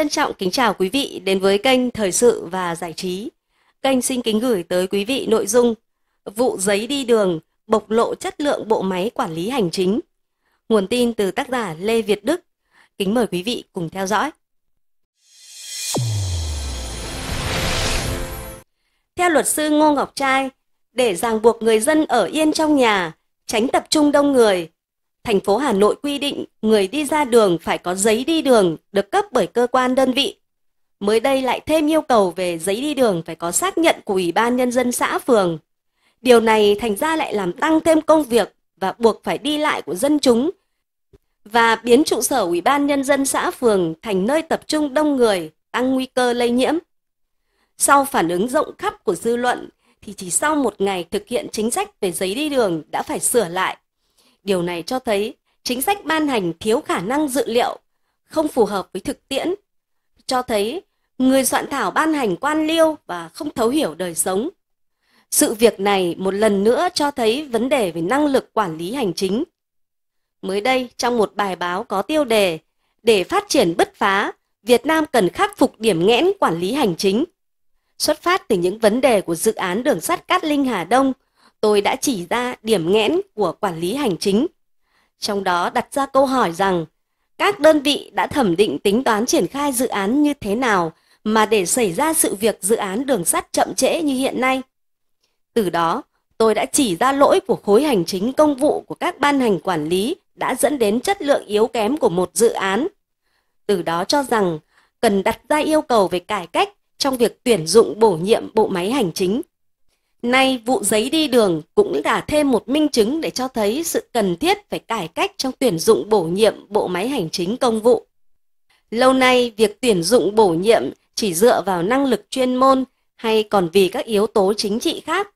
Trân trọng kính chào quý vị đến với kênh Thời sự và Giải trí. Kênh xin kính gửi tới quý vị nội dung Vụ giấy đi đường bộc lộ chất lượng bộ máy quản lý hành chính. Nguồn tin từ tác giả Lê Việt Đức. Kính mời quý vị cùng theo dõi. Theo luật sư Ngô Ngọc Trai, để ràng buộc người dân ở yên trong nhà, tránh tập trung đông người, thành phố Hà Nội quy định người đi ra đường phải có giấy đi đường được cấp bởi cơ quan đơn vị. Mới đây lại thêm yêu cầu về giấy đi đường phải có xác nhận của Ủy ban Nhân dân xã phường. Điều này thành ra lại làm tăng thêm công việc và buộc phải đi lại của dân chúng và biến trụ sở Ủy ban Nhân dân xã phường thành nơi tập trung đông người, tăng nguy cơ lây nhiễm. Sau phản ứng rộng khắp của dư luận, thì chỉ sau một ngày thực hiện chính sách về giấy đi đường đã phải sửa lại Điều này cho thấy chính sách ban hành thiếu khả năng dự liệu, không phù hợp với thực tiễn, cho thấy người soạn thảo ban hành quan liêu và không thấu hiểu đời sống. Sự việc này một lần nữa cho thấy vấn đề về năng lực quản lý hành chính. Mới đây, trong một bài báo có tiêu đề Để phát triển bứt phá, Việt Nam cần khắc phục điểm nghẽn quản lý hành chính. Xuất phát từ những vấn đề của dự án đường sắt Cát Linh Hà Đông – tôi đã chỉ ra điểm nghẽn của quản lý hành chính. Trong đó đặt ra câu hỏi rằng các đơn vị đã thẩm định tính toán triển khai dự án như thế nào mà để xảy ra sự việc dự án đường sắt chậm trễ như hiện nay. Từ đó, tôi đã chỉ ra lỗi của khối hành chính công vụ của các ban hành quản lý đã dẫn đến chất lượng yếu kém của một dự án. Từ đó cho rằng cần đặt ra yêu cầu về cải cách trong việc tuyển dụng bổ nhiệm bộ máy hành chính Nay vụ giấy đi đường cũng là thêm một minh chứng để cho thấy sự cần thiết phải cải cách trong tuyển dụng bổ nhiệm bộ máy hành chính công vụ. Lâu nay, việc tuyển dụng bổ nhiệm chỉ dựa vào năng lực chuyên môn hay còn vì các yếu tố chính trị khác,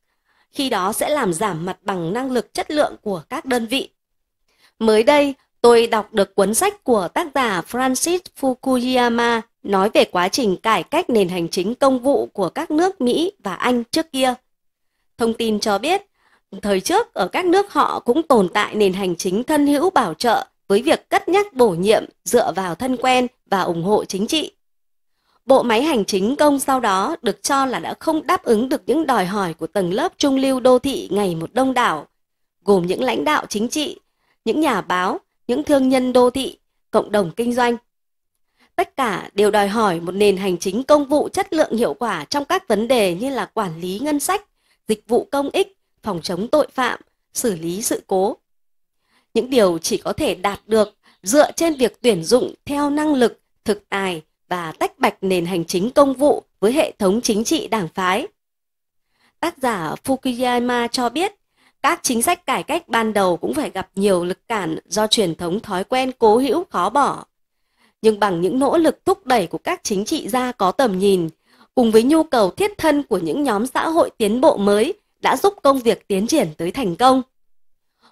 khi đó sẽ làm giảm mặt bằng năng lực chất lượng của các đơn vị. Mới đây, tôi đọc được cuốn sách của tác giả Francis Fukuyama nói về quá trình cải cách nền hành chính công vụ của các nước Mỹ và Anh trước kia. Thông tin cho biết, thời trước ở các nước họ cũng tồn tại nền hành chính thân hữu bảo trợ với việc cất nhắc bổ nhiệm dựa vào thân quen và ủng hộ chính trị. Bộ máy hành chính công sau đó được cho là đã không đáp ứng được những đòi hỏi của tầng lớp trung lưu đô thị ngày một đông đảo, gồm những lãnh đạo chính trị, những nhà báo, những thương nhân đô thị, cộng đồng kinh doanh. Tất cả đều đòi hỏi một nền hành chính công vụ chất lượng hiệu quả trong các vấn đề như là quản lý ngân sách, dịch vụ công ích, phòng chống tội phạm, xử lý sự cố. Những điều chỉ có thể đạt được dựa trên việc tuyển dụng theo năng lực, thực tài và tách bạch nền hành chính công vụ với hệ thống chính trị đảng phái. Tác giả Fukuyama cho biết, các chính sách cải cách ban đầu cũng phải gặp nhiều lực cản do truyền thống thói quen cố hữu khó bỏ. Nhưng bằng những nỗ lực thúc đẩy của các chính trị gia có tầm nhìn, cùng với nhu cầu thiết thân của những nhóm xã hội tiến bộ mới đã giúp công việc tiến triển tới thành công.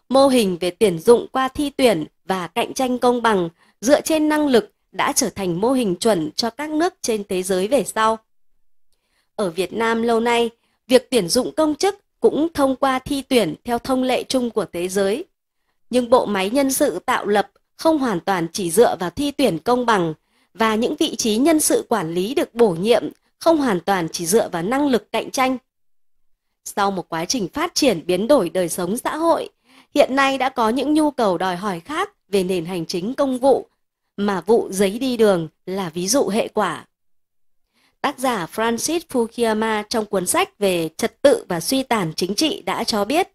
Mô hình về tuyển dụng qua thi tuyển và cạnh tranh công bằng dựa trên năng lực đã trở thành mô hình chuẩn cho các nước trên thế giới về sau. Ở Việt Nam lâu nay, việc tuyển dụng công chức cũng thông qua thi tuyển theo thông lệ chung của thế giới. Nhưng bộ máy nhân sự tạo lập không hoàn toàn chỉ dựa vào thi tuyển công bằng và những vị trí nhân sự quản lý được bổ nhiệm không hoàn toàn chỉ dựa vào năng lực cạnh tranh. Sau một quá trình phát triển biến đổi đời sống xã hội, hiện nay đã có những nhu cầu đòi hỏi khác về nền hành chính công vụ, mà vụ giấy đi đường là ví dụ hệ quả. Tác giả Francis Fukuyama trong cuốn sách về trật tự và suy tàn chính trị đã cho biết,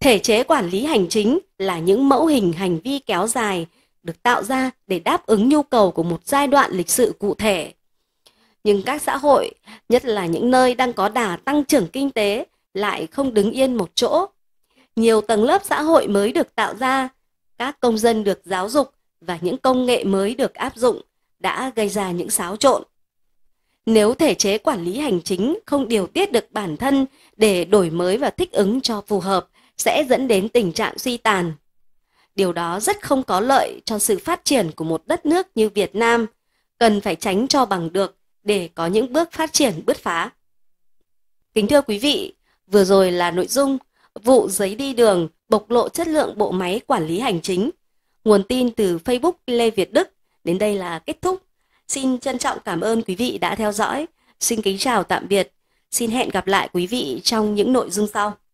thể chế quản lý hành chính là những mẫu hình hành vi kéo dài được tạo ra để đáp ứng nhu cầu của một giai đoạn lịch sử cụ thể nhưng các xã hội, nhất là những nơi đang có đà tăng trưởng kinh tế, lại không đứng yên một chỗ. Nhiều tầng lớp xã hội mới được tạo ra, các công dân được giáo dục và những công nghệ mới được áp dụng đã gây ra những xáo trộn. Nếu thể chế quản lý hành chính không điều tiết được bản thân để đổi mới và thích ứng cho phù hợp, sẽ dẫn đến tình trạng suy tàn. Điều đó rất không có lợi cho sự phát triển của một đất nước như Việt Nam, cần phải tránh cho bằng được để có những bước phát triển bứt phá. Kính thưa quý vị, vừa rồi là nội dung vụ giấy đi đường bộc lộ chất lượng bộ máy quản lý hành chính. Nguồn tin từ Facebook Lê Việt Đức đến đây là kết thúc. Xin trân trọng cảm ơn quý vị đã theo dõi. Xin kính chào tạm biệt. Xin hẹn gặp lại quý vị trong những nội dung sau.